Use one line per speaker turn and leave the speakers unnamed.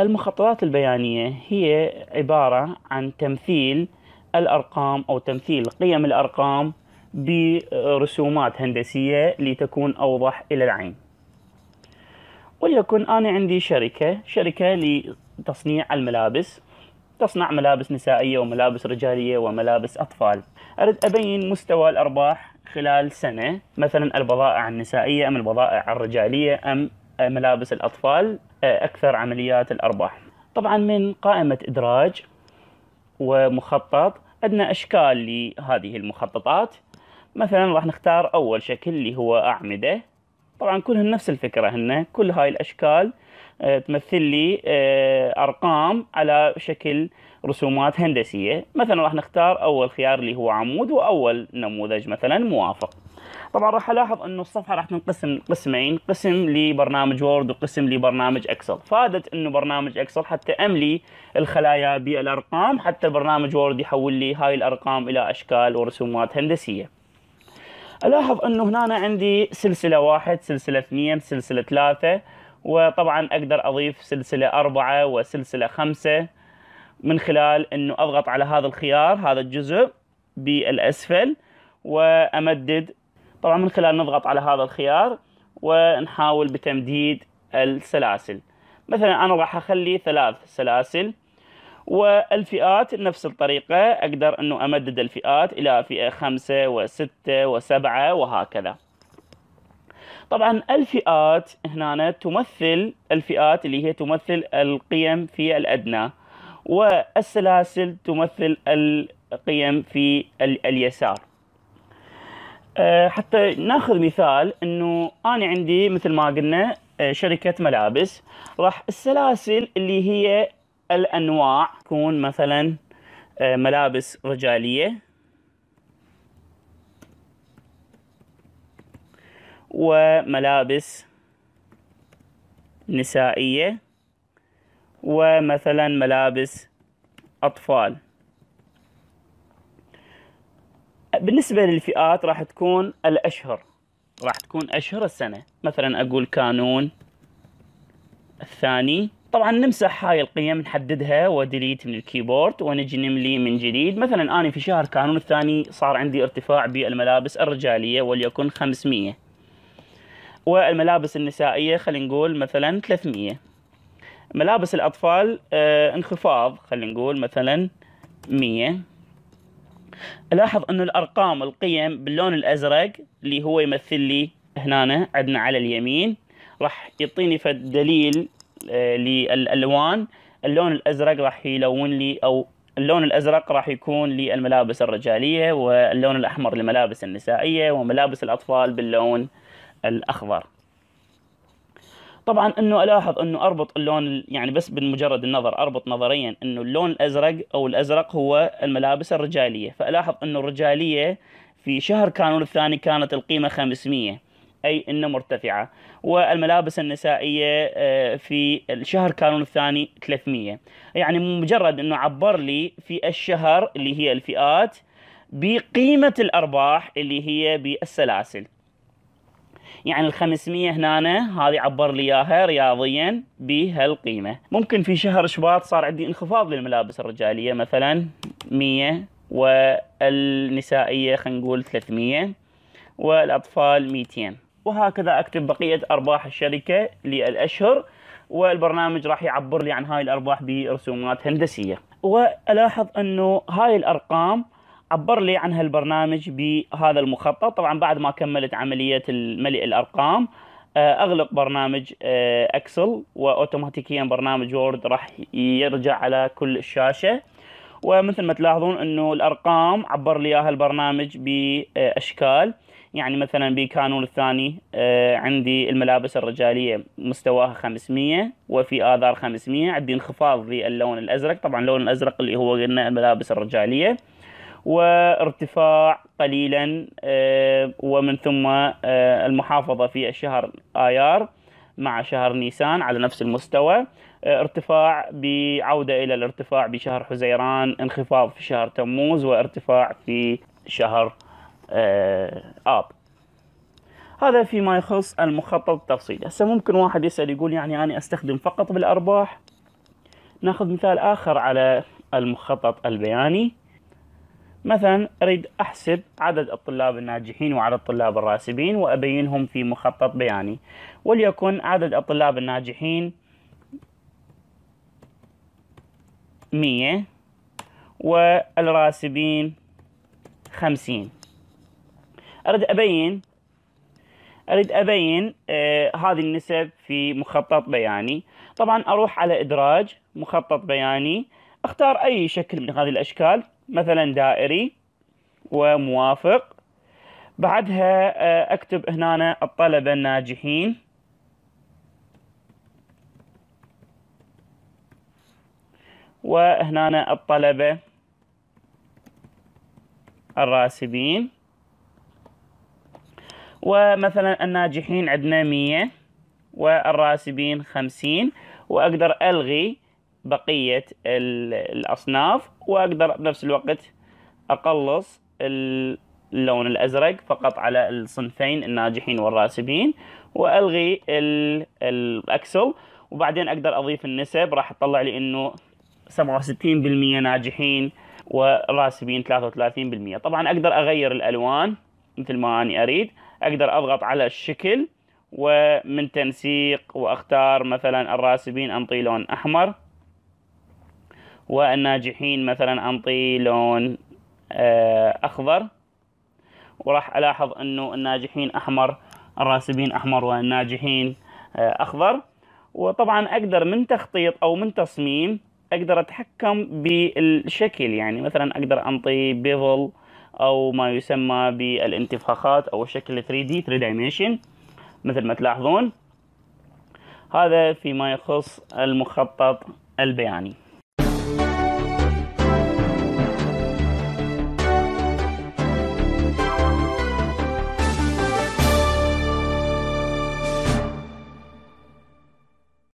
المخططات البيانية هي عبارة عن تمثيل الأرقام أو تمثيل قيم الأرقام برسومات هندسية لتكون أوضح إلى العين وليكن أنا عندي شركة شركة لتصنيع الملابس تصنع ملابس نسائية وملابس رجالية وملابس أطفال أريد أبين مستوى الأرباح خلال سنة مثلا البضائع النسائية أم البضائع الرجالية أم آه، ملابس الأطفال آه، أكثر عمليات الأرباح طبعا من قائمة إدراج ومخطط عندنا أشكال لهذه المخططات مثلا راح نختار أول شكل اللي هو أعمدة طبعا كلها نفس الفكرة هنا كل هاي الأشكال آه، تمثل لي أرقام على شكل رسومات هندسية مثلا راح نختار أول خيار اللي هو عمود وأول نموذج مثلا موافق طبعا راح الاحظ انه الصفحه راح تنقسم قسمين قسم لبرنامج وورد وقسم لبرنامج اكسل فادت انه برنامج اكسل حتى املي الخلايا بالارقام حتى برنامج وورد يحول لي هاي الارقام الى اشكال ورسومات هندسيه الاحظ انه هنا عندي سلسله واحد سلسله اثنين سلسله ثلاثه وطبعا اقدر اضيف سلسله اربعه وسلسله خمسه من خلال انه اضغط على هذا الخيار هذا الجزء بالاسفل وامدد طبعا من خلال نضغط على هذا الخيار ونحاول بتمديد السلاسل مثلا انا راح اخلي ثلاث سلاسل والفئات نفس الطريقة أقدر أنه أمدد الفئات إلى فئة خمسة وستة وسبعة وهكذا طبعا الفئات هنا تمثل الفئات اللي هي تمثل القيم في الأدنى والسلاسل تمثل القيم في اليسار آه، حتى ناخذ مثال انه انا عندي مثل ما قلنا آه، شركه ملابس راح السلاسل اللي هي الانواع تكون مثلا آه، ملابس رجاليه وملابس نسائيه ومثلا ملابس اطفال بالنسبه للفئات راح تكون الاشهر راح تكون اشهر السنه مثلا اقول كانون الثاني طبعا نمسح هاي القيم نحددها وديليت من الكيبورد ونجي نملي من جديد مثلا انا في شهر كانون الثاني صار عندي ارتفاع بالملابس الرجاليه وليكن 500 والملابس النسائيه خلينا نقول مثلا 300 ملابس الاطفال آه، انخفاض خلينا نقول مثلا 100 الاحظ انه الارقام القيم باللون الازرق اللي هو يمثل لي هنا عندنا على اليمين راح يعطيني فد دليل آه، للالوان اللون الازرق راح يلون لي او اللون الازرق راح يكون للملابس الرجاليه واللون الاحمر للملابس النسائيه وملابس الاطفال باللون الاخضر طبعا انه الاحظ انه اربط اللون يعني بس بمجرد النظر اربط نظريا انه اللون الازرق او الازرق هو الملابس الرجاليه فالاحظ انه الرجاليه في شهر كانون الثاني كانت القيمه 500 اي انه مرتفعه والملابس النسائيه آه، في الشهر كانون الثاني 300 يعني مجرد انه عبر لي في الشهر اللي هي الفئات بقيمه الارباح اللي هي بالسلاسل يعني ال 500 هنا هذه عبر لي اياها رياضيا بهالقيمه ممكن في شهر شباط صار عندي انخفاض للملابس الرجاليه مثلا 100 والنسائيه خلينا نقول 300 والاطفال 200 وهكذا اكتب بقيه ارباح الشركه للاشهر والبرنامج راح يعبر لي عن هاي الارباح برسومات هندسيه والاحظ انه هاي الارقام عبر لي عن هالبرنامج بهذا المخطط طبعا بعد ما كملت عملية ملء الأرقام آه، أغلق برنامج أكسل آه، وأوتوماتيكيا برنامج وورد راح يرجع على كل الشاشة ومثل ما تلاحظون أنه الأرقام عبر لي إياها البرنامج بأشكال يعني مثلا بكانون الثاني آه، عندي الملابس الرجالية مستواها 500 وفي آذار 500 عندي انخفاض اللون الأزرق طبعا اللون الأزرق اللي هو قلنا الملابس الرجالية وارتفاع قليلا آه، ومن ثم آه، المحافظة في الشهر آيار مع شهر نيسان على نفس المستوى آه، ارتفاع بعودة إلى الارتفاع بشهر حزيران انخفاض في شهر تموز وارتفاع في شهر آب هذا فيما يخص المخطط التفصيلي هسه ممكن واحد يسأل يقول يعني أنا أستخدم فقط بالأرباح ناخذ مثال آخر على المخطط البياني مثلا أريد أحسب عدد الطلاب الناجحين وعدد الطلاب الراسبين وأبينهم في مخطط بياني وليكن عدد الطلاب الناجحين مية والراسبين خمسين أريد أبين أريد أبين آه هذه النسب في مخطط بياني طبعا أروح على إدراج مخطط بياني أختار أي شكل من هذه الأشكال مثلا دائري وموافق بعدها آه، اكتب هنا الطلبة الناجحين وهنا الطلبة الراسبين ومثلا الناجحين عندنا مية والراسبين خمسين وأقدر ألغي بقية الأصناف وأقدر بنفس الوقت أقلص اللون الأزرق فقط على الصنفين الناجحين والراسبين وألغي الأكسل وبعدين أقدر أضيف النسب راح تطلع لي أنه 67% ناجحين وراسبين 33% طبعا أقدر أغير الألوان مثل ما أنا أريد أقدر أضغط على الشكل ومن تنسيق واختار مثلا الراسبين انطي لون احمر والناجحين مثلا أنطي لون آه، أخضر وراح ألاحظ أنه الناجحين أحمر الراسبين أحمر والناجحين آه، أخضر وطبعا أقدر من تخطيط أو من تصميم أقدر أتحكم بالشكل يعني مثلا أقدر أنطي بيفل أو ما يسمى بالانتفاخات أو شكل 3D 3 dimension مثل ما تلاحظون هذا فيما يخص المخطط البياني